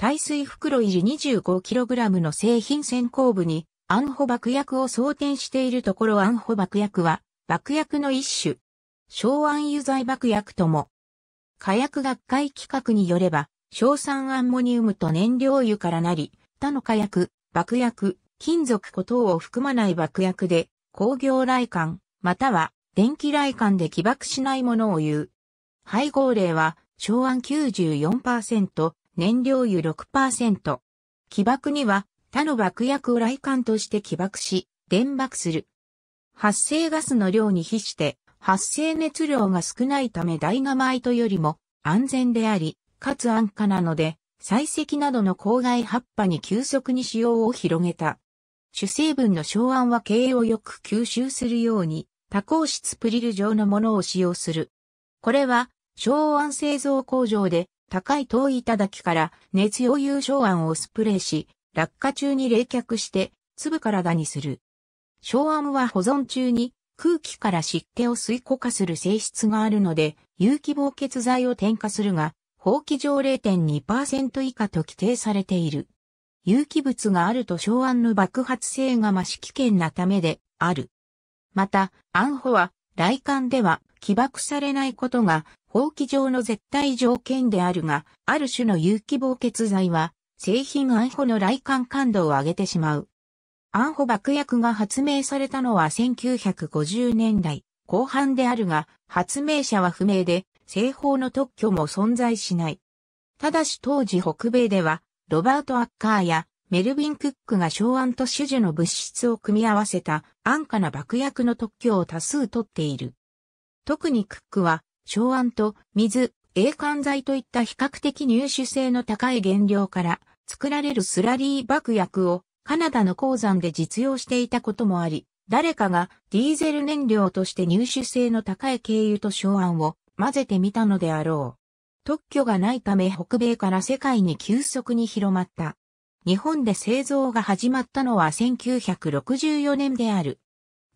耐水袋維持 25kg の製品先行部に、アンホ爆薬を装填しているところアンホ爆薬は、爆薬の一種。小安油剤爆薬とも。火薬学会規格によれば、硝酸アンモニウムと燃料油からなり、他の火薬、爆薬、金属固等を含まない爆薬で、工業雷管、または電気雷管で起爆しないものを言う。配合例は、昭安94%、燃料油6%。起爆には他の爆薬を来管として起爆し、電爆する。発生ガスの量に比して発生熱量が少ないためダイナマイトよりも安全であり、かつ安価なので、採石などの郊外葉っぱに急速に使用を広げた。主成分の小安は経営をよく吸収するように多孔質プリル状のものを使用する。これは、小安製造工場で高い遠い頂から熱用融硝安をスプレーし、落下中に冷却して粒体にする。小安は保存中に空気から湿気を水固化する性質があるので、有機防結剤を添加するが、法規上0.2%以下と規定されている。有機物があると小安の爆発性が増し危険なためである。また、安保は来館では起爆されないことが法規上の絶対条件であるが、ある種の有機凍結剤は、製品安保の来館感度を上げてしまう。安保爆薬が発明されたのは1950年代後半であるが、発明者は不明で、製法の特許も存在しない。ただし当時北米では、ロバート・アッカーやメルヴィン・クックが昭安と種樹の物質を組み合わせた安価な爆薬の特許を多数取っている。特にクックは、昭安と水、栄冠剤といった比較的入手性の高い原料から作られるスラリー爆薬をカナダの鉱山で実用していたこともあり、誰かがディーゼル燃料として入手性の高い軽油と昭安を混ぜてみたのであろう。特許がないため北米から世界に急速に広まった。日本で製造が始まったのは1964年である。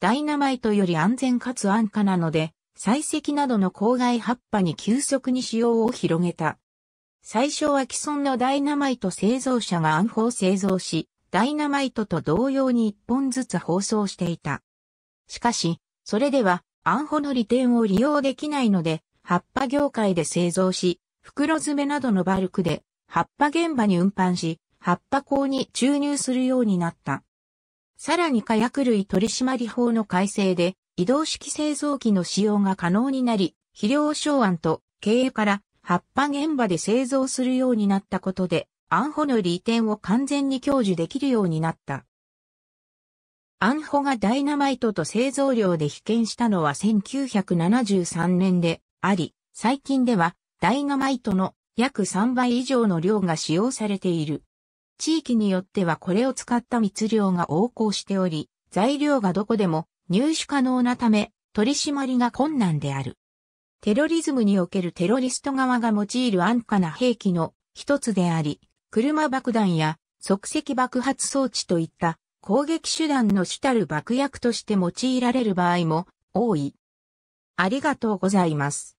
ダイナマイトより安全かつ安価なので、採石などの郊外葉っぱに急速に使用を広げた。最初は既存のダイナマイト製造者が暗砲製造し、ダイナマイトと同様に一本ずつ包装していた。しかし、それでは暗砲の利点を利用できないので、葉っぱ業界で製造し、袋詰めなどのバルクで葉っぱ現場に運搬し、葉っぱ口に注入するようになった。さらに火薬類取締法の改正で移動式製造機の使用が可能になり、肥料商案と経営から葉っぱ現場で製造するようになったことで、安保の利点を完全に享受できるようになった。安保がダイナマイトと製造量で被験したのは1973年であり、最近ではダイナマイトの約3倍以上の量が使用されている。地域によってはこれを使った密漁が横行しており、材料がどこでも入手可能なため、取り締まりが困難である。テロリズムにおけるテロリスト側が用いる安価な兵器の一つであり、車爆弾や即席爆発装置といった攻撃手段の主たる爆薬として用いられる場合も多い。ありがとうございます。